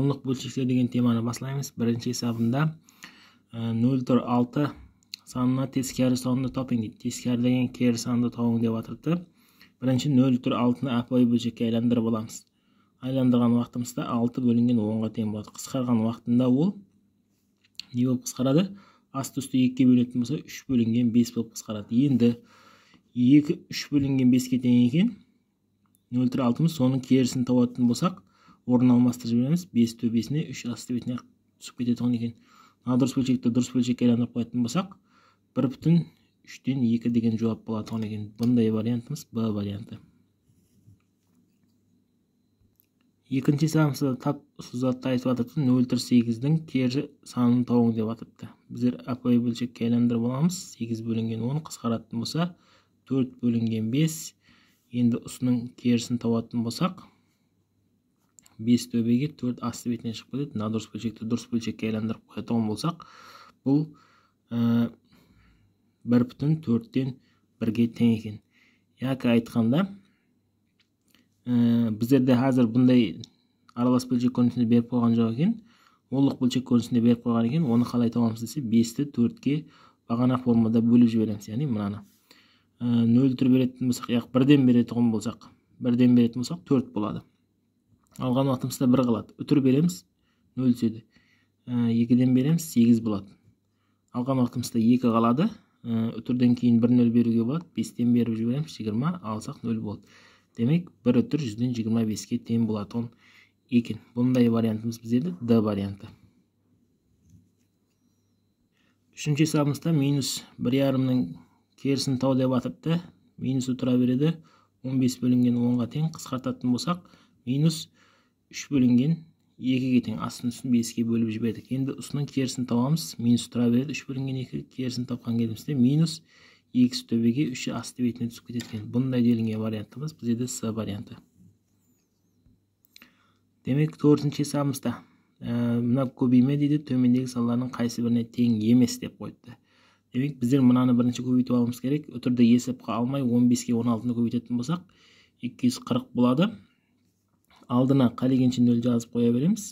ондық бөлшектер деген теманы бастаймыз бірінші есабында э, нөл тұр алты санына тескері санды тапың дейді тескері деген кері санды тауың деп жатырды бірінші нөл тұр алтыны апой бөлшекке айналдырып аламыз айналдырған уақытымызда алты бөлінген онға тең болады қысқарған уақытында ол не болып қысқарады асты үсті екіге бөлінетін болса үш бөлінген бес болып қысқарады енді екі үш бөлінген беске тең екен нөл тұр алтымыз соның керісін табатын болсақ орнын алмастырып жібереміз бес төбесіне үш асты бетіне түсіп кететұғын екен мына дұрыс бөлшекті дұрыс бөлшекке айналдырып қоятын болсақ бір бүтін үштен екі деген жауап болатұғын екен бұндай вариантымыз б варианты екінші санымызда тап затты айтып жатырды нөл тір сегіздің кері санын тауың деп жатырды біздер апай бөлшекке айналдырып аламыз сегіз бөлінген он қысқаратын болса төрт бөлінген бес енді ұсының керісін табатын болсақ бес төбеге төрт асты бетінен шығып кетеді мына дұрыс бөлшекті дұрыс бөлшекке айналдырып қоятын болсақ бұл ә, бір бүтін төрттен бірге тең екен яғни айтқанда ә, біздерде қазір бұндай аралас бөлшек көрінісінде беріп қойған жоқ екен олық бөлшек көрінісінде беріп қойған екен оны қалай табамыз десе бесті төртке бағана формада бөліп жібереміз яғни мынаны ә, нөлді беретін болсақ яғни бірден беретұғын болсақ бірден беретін болсақ төрт болады алған уақытымызда бір қалады үтір береміз нөл түседі ә, екіден береміз сегіз болады алған уақытымызда екі қалады ә, үтірден кейін бір нөл беруге болады бестен беріп жібереміз жиырма алсақ нөл болады демек бір үтір жүзден жиырма беске тең болатын екен бұндай вариантымыз бізде д варианты үшінші сабымызда минус бір жарымның керісін тау деп атыпты минус тұра береді 15 бөлінген 10 тең қысқартатын болсақ минус үш бөлінген екіге тең астын үстін беске бөліп жібердік енді ұсының керісін табамыз минус тұра береді үш бөлінген екі керісін тапқан кезімізде минус екс төбеге үші асты бетіне түсіп кетеді екен бұндай делінген вариантымыз бұл жерде с варианты демек төртінші хесабымызда мына көбейме дейді төмендегі салалардың қайсы біріне тең емес деп қойыпты демек біздер мынаны бірінші көбейтіп алуымыз керек үтірді есепқе алмай 15-ке 16-ны көбейтетін болсақ 240 болады алдына қалегенше нөл жазып қоя береміз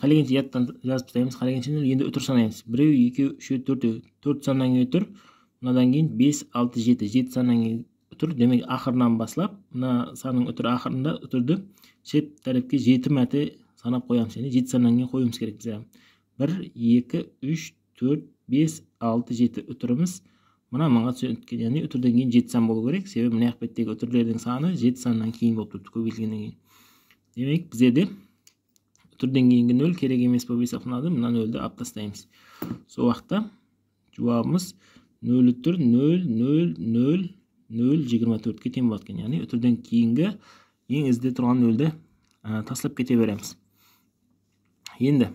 қалегенше ұяттан жазып тастаймыз қалегенше нөл енді үтір санаймыз біреу екеу үшеу төртеу төрт саннан кейін үтір мынадан кейін бес алты жеті жеті саннан кейін үтір демек ақырынан басылап мына санның үтір ақырында үтірді шет тәріпке жеті мәрте санап қоямыз яғни жеті саннан кейін қоюымыз керек біз бір екі үш төрт бес алты жеті үтіріміз мына мыңға түседі яғни үтірден кейін жеті сан болу керек себебі мына жақ беттегі үтірлердің саны жеті саннан кейін болып тұрыпты көбейтілгеннен кейін демек біздерде үтірден кейінгі нөл керек емес болып есептелінады мына нөлді алып тастаймыз сол уақытта жауабымыз нөл үтір нөл нөл нөл нөл жиырма төртке тең болады екен яғни үтірден кейінгі ең ізде тұрған нөлді ә, тастап кете береміз енді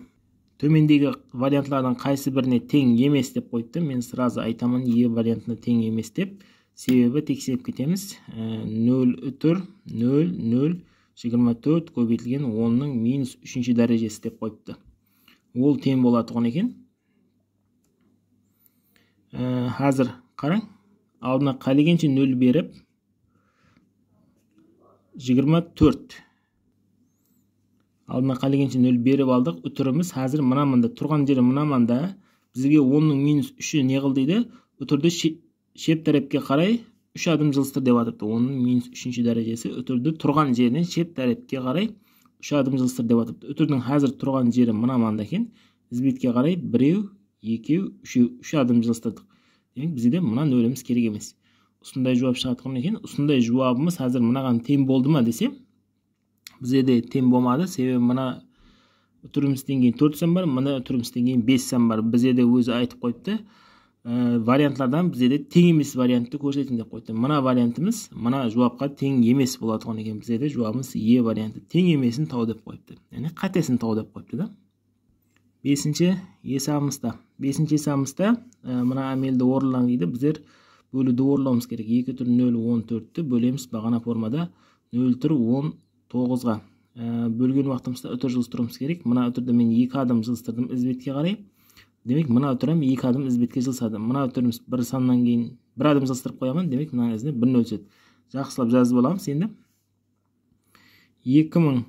төмендегі вариантлардың қайсы біріне тең емес деп қойыпты мен сразу айтамын е вариантына тең емес деп себебі тексеріп кетеміз ә, нөл үтір нөл нөл жиырма төрт көбейтілген онның минус үшінші дәрежесі деп қойыпты ол тең болатұғын екен ә, қазір қараң алдына қалегенше нөл беріп 24 алдына қалегенше нөл беріп алдық үтіріміз қазір мына мында тұрған жері мына мында бізге онның минус үші не қыл дейді үтірді шеп тәрепке қарай үш адым жылыстыр деп жатырды оның минус үшінші дәрежесі үтірді тұрған жерінен шеп тәрепке қарай үш адым жылыстыр деп жатырды үтірдің қазір тұрған жері мына мында екен ізбетке қарай біреу екеу үшеу үш адым жылыстырдық демек бізде де мына нөліміз керек емес осындай жауап шығады екен осындай жауабымыз қазір мынаған тең болды ма десем бізде тең болмады себебі мына түрімістен кейін төрт сан бар мына түрімістен кейін бес сан бар бізде де өзі айтып қойыпты ә, вариантлардан бізде де тең емес вариантты көрсетің деп қойыпты мына вариантымыз мына жауапқа тең емес болатұғын екен бізде де жауабымыз е варианты тең емесін тау деп қойыпты яғни қатесін тау деп қойыпты да бесінші есабымызда бесінші есабымызда ә, мына әмелді орынлаң дейді біздер бөлуді орындауымыз керек екі түр нөл он төртті бөлеміз бағана формада нөл түр он тоғызға ә, бөлген уақытымызда үтір жылыстыруымыз керек мына үтірді мен екі адым жылыстырдым ізбетке қарай демек мына үтірім екі адым ізбетке жылысады мына үтіріміз бір саннан кейін бір адым жылыстырып қоямын демек мынаның ізіне бір нөл түседі жақсылап жазып аламыз енді екі мың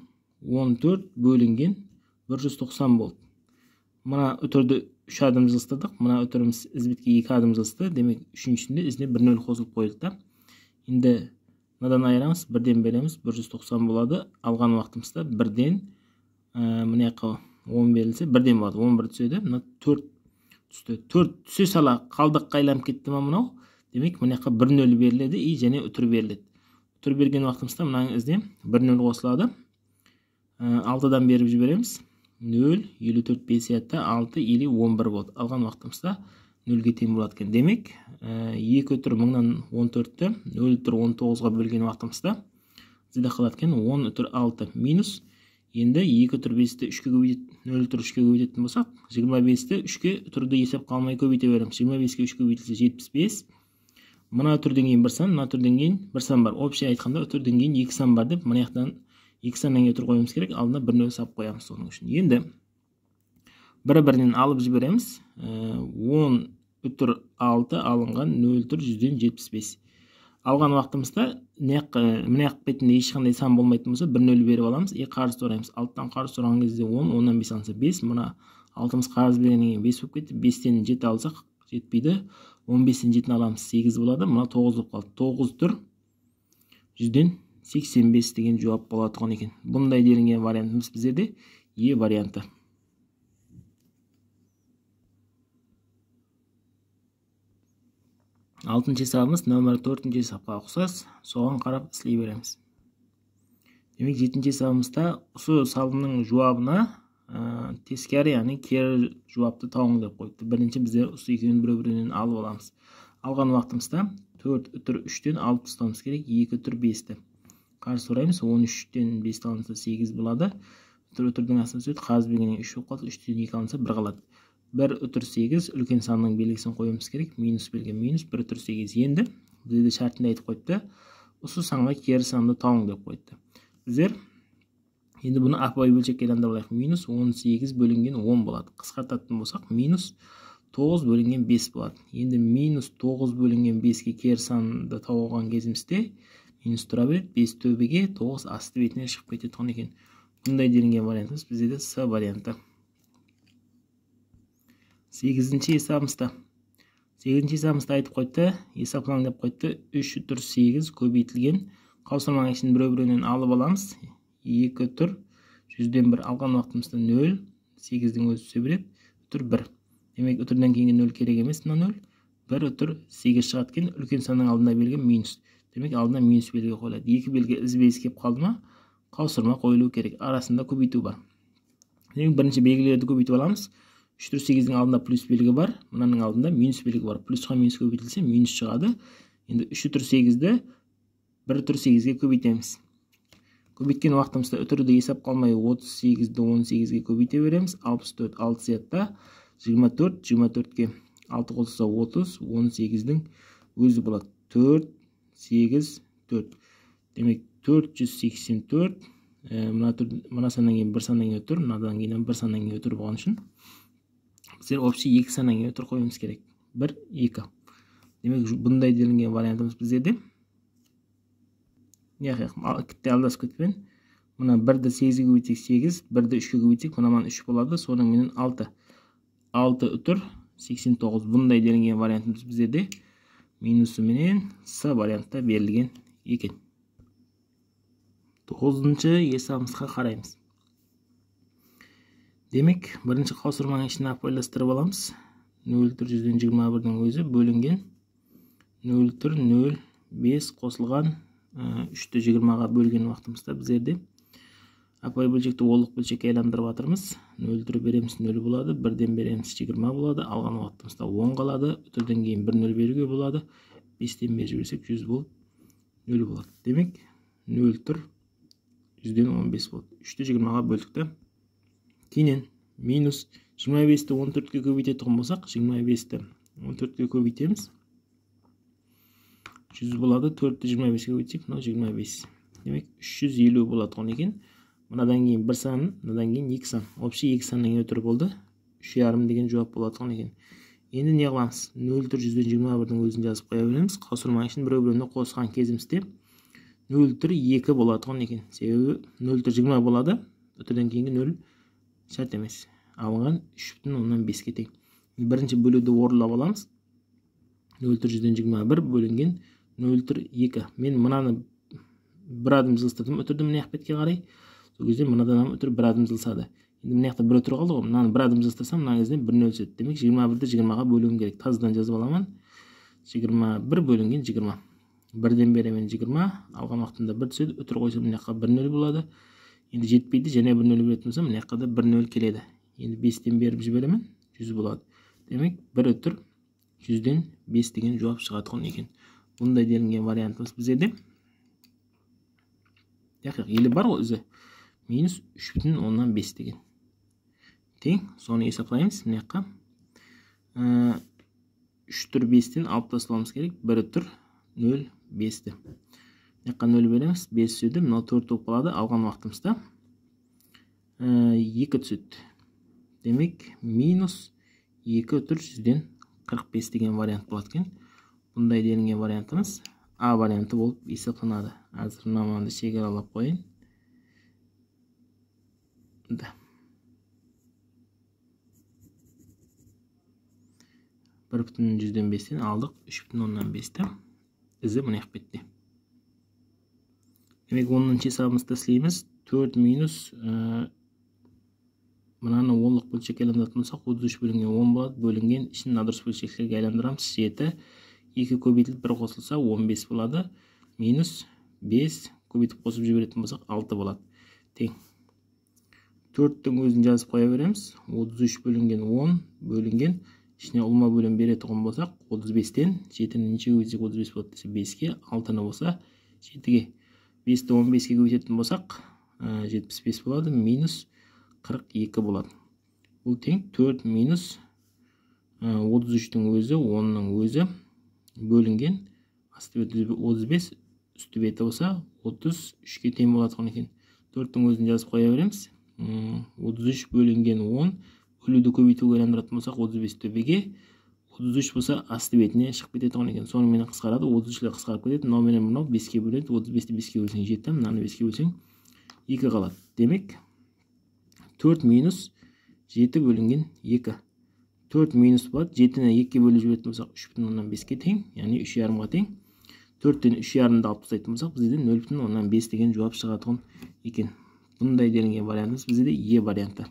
он төрт бөлінген бір жүз тоқсан болды мына үтірді үш адым жылыстырдық мына үтіріміз ізбетке екі адым жылысты демек үшіншісінде ізіне бір нөл қосылып қойдық та енді мынадан айырамыз бірден береміз 190 болады алған уақытымызда бірден ә, мына жаққа он берілсе бірден болады 11 түседі мына төрт түсті төрт түсе сала қалдыққа айналып кетті ма мынау демек мына жаққа бір нөл беріледі и және үтір беріледі үтір берген уақытымызда мынаның ізіне бір нөл қосылады э, алтыдан беріп жібереміз нөл елу төрт бес алты елу он бір болды алған уақытымызда нөлге тең болады екен демек э, екі үтір мыңнан он төртті нөл үтір он тоғызға бөлген уақытымызда бізде қалады екен он үтір алты минус енді екі үтір бесті үшке көбейтеді нөл үтір үшке көбейтетін болсақ жиырма бесті үшке үтірді есеп қалмай көбейте береміз жиырма беске үш көбейтілсе жетпіс бес мына түрден кейін бір сан мына түрден кейін бір сан бар общий айтқанда түрден кейін екі сан бар деп мына жақтан екі саннан кейін қоюымыз керек алдына бір нөл салып қоямыз соның үшін енді бір бірінен алып жібереміз э, он бүтір алты алынған нөл жүзден жетпіс бес алған уақытымызда мына жақ э, бетінде ешқандай сан болмайтын болса бір нөл беріп аламыз и қарыз сұраймыз алтыдан қарыз сұраған кезде он оннан бес алынса бес мына алтымыз қарыз бергеннен кейін бес болып кетті бестен жеті алсақ жетпейді он бестен жетіні аламыз сегіз болады мына тоғыз болып қалды тоғыз түр жүзден сексен бес деген жауап болатұғын екен бұндай делінген вариантымыз біздерде е варианты 6-шы сабымыз номер 4-шы сабқа ұқсас, соған қарап істей береміз. Демек 7-шы сабымызда осы сабының жауабына ә, тескер, яғни кері жауапты тауың деп қойды. Бірінші біздер осы екеуін бір-бірінен алып аламыз. Алған уақытымызда 4 үтір 3-тен 6 тұстамыз керек 2 үтір 5-ті. Қар сұраймыз, 13-тен 5-ті алынса 8 болады. Үтір үтірдің асын сөйт, қаз бегенің 3 үтір 1 қалады бір үтір сегіз үлкен санның белгісін қоюымыз керек минус белгі минус бір үтір сегіз енді бізде шартында айтып қойыпты осы санға кері санды тауың деп қойыпты біздер енді бұны апай бөлшекке айналдырып алайық минус он сегіз бөлінген он болады қысқартатын болсақ минус тоғыз бөлінген бес болады енді минус тоғыз бөлінген беске кері санды тауып алған кезімізде минус тұра береді бес төбеге тоғыз асты бетіне шығып кетеді екен бұндай делінген вариантымыз бізде де с варианты сегізінші есабымызда сегізінші есабымызда айтып қойыпты есап план деп қойыпты үш түр сегіз көбейтілген қаусырманың ішін біреу біреуінен алып аламыз екі түр жүзден бір алған уақытымызда нөл сегіздің өзі түсе береді үтір бір демек үтірден кейінгі нөл керек емес мына нөл бір үтір сегіз шығады екен үлкен санның алдына берілген минус демек алдына минус белгі қойылады екі белгі ізбес келіп қалды ма қаусырма қойылу керек арасында көбейту бар демек бірінші белгілерді көбейтіп аламыз үш дің алдында плюс белгі бар мынаның алдында минус белгі бар плюсқа минус көбейтілсе минус шығады енді үш ді сегізді ге түр сегізге көбейтеміз көбейткен уақытымызда үтірді есеп қалмай 38-ді 18-ге көбейте береміз 64 6 сетта, 24 24-ке 6 қосылса 30 18-дің өзі болады 4 8 4 демек 484 э, мына мына саннан кейін бір саннан кейін өтір мынадан кейін бір саннан кейін өтір болған үшін біздер общий екі саннан өтір қоюымыз керек бір екі демек бұндай делінген вариантымыз біздерде тіпті алдасып кетпен мына бірді сегізге көбейтсек сегіз бірді үшке көбейтсек мына маған үш болады соныменен алты алты үтір сексен тоғыз бұндай делінген вариантымыз біздерде минусыменен с вариантта берілген екен тоғызыншы есабымызға қараймыз Демек, бірінші қаусырман ішін ап ойластырып аламыз. 0,421-дің өзі бөлінген 0,05 қосылған 3,20-ға бөлген уақытымызда біздерде. Апай бөлшекті олық бөлшек әйландырып атырмыз. 0,1 береміз 0 болады, 1-ден береміз 20 болады, алған уақытымызда 10 қалады, үтілден кейін 1 1,0 беруге болады, 5 тен бері берсек 100 болып 0 болады. Демек, 0,1 15 болады. 3,20-ға бөлдікті кейіннен минус жиырма бесті он төртке көбейтетін болсақ жиырма бесті он төртке көбейтеміз жүз болады төртті жиырма беске көбейтсек мынау жиырма бес демек үш жүз елу болатұғын екен мынадан кейін бір сан мынадан кейін екі сан общий екі санның өтірі болды үш жарым деген жауап ғой екен енді не қыламыз нөлді жүзден жиырма бірдің өзін жазып қоя береміз қаусырмай үшін біреу біреуіне қосқан кезімізде нөлтір екі ғой екен себебі нөлтір жиырма болады өтірден кейінгі нөл шарт емес алынған үш бүтін оннан беске тең бірінші бөлуді орындап аламыз нөл жүзден жиырма бір бөлінген нөл бүтін екі мен мынаны бір адым жылыстырдым үтірді мына жақ бетке қарай сол кезде мынадан үтір бір адым жылысады енді мына жақта бір үтір қалды ғой мынаны бір адым жылыстырсам мына кезде бір нөл түседі демек жиырма бірді жиырмаға бөлуім керек тазадан жазып аламын жиырма бір бөлінген жиырма бірден беремін жиырма алған уақытымда бір түседі үтір қойсам мына жаққа бір нөл болады енді жетпейді және бір нөл беретін болсам мына жаққа да бір нөл келеді енді бестен беріп жіберемін жүз болады демек бір үтір жүзден бес деген жауап шығатұғын екен бұндай делінген вариантымыз бізде де жоқ елі бар ғой өзі минус үш бүтін оннан бес деген тең соны есептаймыз мына жаққа үш түр бестен алып тастауымыз керек бір түр нөл бесті Яққа 0 береміз, 5 сөйді, 4 тұлып қалады алған уақытымызда. 2 түсет. Демек, минус 2 2,400-ден 45 деген вариант болады кен. Бұндай делінген вариантымыз А варианты болып есіқынады. Әзір наманды шегер алып қойын. Да. Бір бүтін 105-ден алдық, 3 бүтін 10-ден 5 Үзі мұнайық бетті демек онның чисабымызды істейміз төрт минус э, мынаны онлық бөлшекке айландыратын болсақ отыз үш бөлінген он болады бөлінген ішін дұрыс бөлшектерге айландырамыз жеті екі көбейтіліп бір қосылса он бес болады минус бес көбейтіп қосып жіберетін болсақ алты болады тең төрттің өзін жазып қоя береміз отыз үш бөлінген он бөлінген ішіне ұлма бөлім беретұғын болсақ отыз бестен жетіні неше көбейтсек отыз бес болады десе беске алтыны болса жетіге бесті он беске көбейтетін болсақ жетпіс бес болады минус қырық екі болады бұл тең төрт минус отыз үштің өзі онның өзі бөлінген асты беті отыз бес үсті беті болса отыз үшке тең болады екен төрттің өзін жазып қоя береміз отыз үш бөлінген он бөлуді көбейтуге айналдыратын болсақ отыз бес төбеге отыз үш болса асты бетіне шығып кетеді тұғын екен сонымен қысқарады отыз үшлер қысқарып кетеді мынау менен мынау беске бөлінеді отыз бесті беске бөлсең жеті мынаны беске бөлсең екі қалады демек төрт минус жеті бөлінген екі төрт минус болады жетіні екіге бөліп жіберетін болсақ үш бүтін оннан беске тең яғни үш жарымға тең төрттен үш жарымды алып тастайтын болсақ бізде нөл бүтін оннан бес деген жауап шығатұғын екен бұндай делінген вариантымыз бізде де е варианты